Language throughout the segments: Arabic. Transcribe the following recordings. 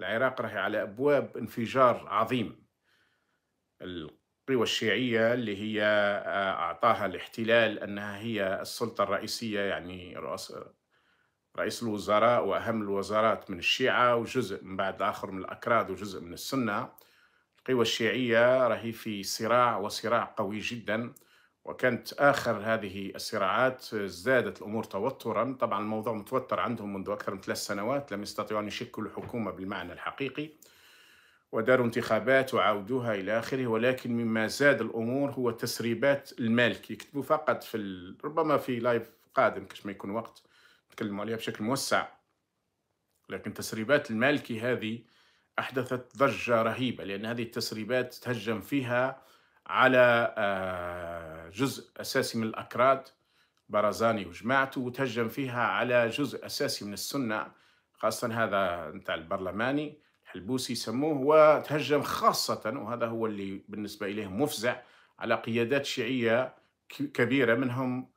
العراق راهي على أبواب انفجار عظيم القوى الشيعية اللي هي آه، أعطاها الاحتلال أنها هي السلطة الرئيسية يعني رئيس, رئيس الوزراء وأهم الوزارات من الشيعة وجزء من بعد آخر من الأكراد وجزء من السنة القوى الشيعية راهي في صراع وصراع قوي جداً وكانت آخر هذه الصراعات ازدادت الأمور توترا طبعا الموضوع متوتر عندهم منذ أكثر من ثلاث سنوات لم يستطيعوا أن يشكلوا الحكومة بالمعنى الحقيقي وداروا انتخابات وعودوها إلى آخره ولكن مما زاد الأمور هو تسريبات المالك يكتبوا فقط في ال... ربما في لايف قادم كش ما يكون وقت نتكلم عليها بشكل موسع لكن تسريبات المالكي هذه أحدثت ضجة رهيبة لأن هذه التسريبات تهجم فيها على آه، جزء أساسي من الأكراد برزاني وجماعته وتهجم فيها على جزء أساسي من السنة خاصة هذا نتاع البرلماني الحلبوسي يسموه وتهجم خاصة وهذا هو اللي بالنسبة إليه مفزع على قيادات شيعية كبيرة منهم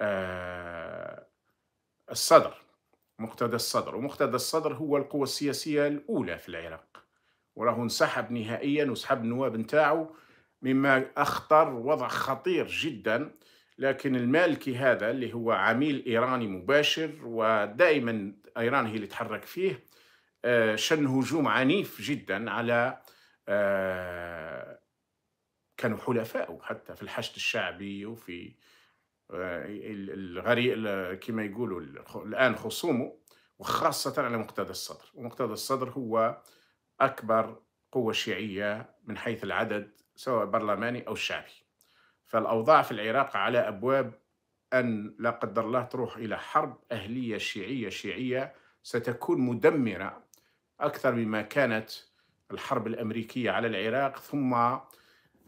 آه، الصدر مقتدى الصدر ومقتدى الصدر هو القوة السياسية الأولى في العراق وراه انسحب نهائيا وسحب النواب نتاعو مما أخطر وضع خطير جدا لكن المالكي هذا اللي هو عميل إيراني مباشر ودائما إيران هي اللي تحرك فيه آه، شن هجوم عنيف جدا على آه، كانوا حلفاء حتى في الحشد الشعبي وفي آه، الغريق كما يقولوا الآن خصومه وخاصة على مقتدى الصدر ومقتدى الصدر هو أكبر قوة شيعية من حيث العدد سواء برلماني أو شعبي فالأوضاع في العراق على أبواب أن لا قدر الله تروح إلى حرب أهلية شيعية شيعية ستكون مدمرة أكثر مما كانت الحرب الأمريكية على العراق ثم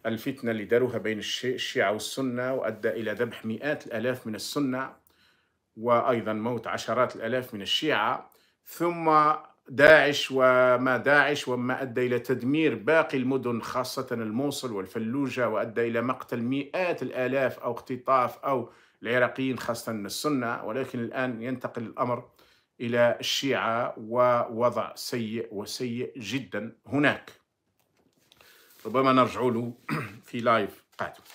الفتنة اللي داروها بين الشيعة والسنة وأدى إلى ذبح مئات الآلاف من السنة وأيضا موت عشرات الآلاف من الشيعة ثم داعش وما داعش وما أدى إلى تدمير باقي المدن خاصة الموصل والفلوجة وأدى إلى مقتل مئات الآلاف أو اختطاف أو العراقيين خاصة من السنة ولكن الآن ينتقل الأمر إلى الشيعة ووضع سيء وسيء جدا هناك ربما نرجع له في لايف قادم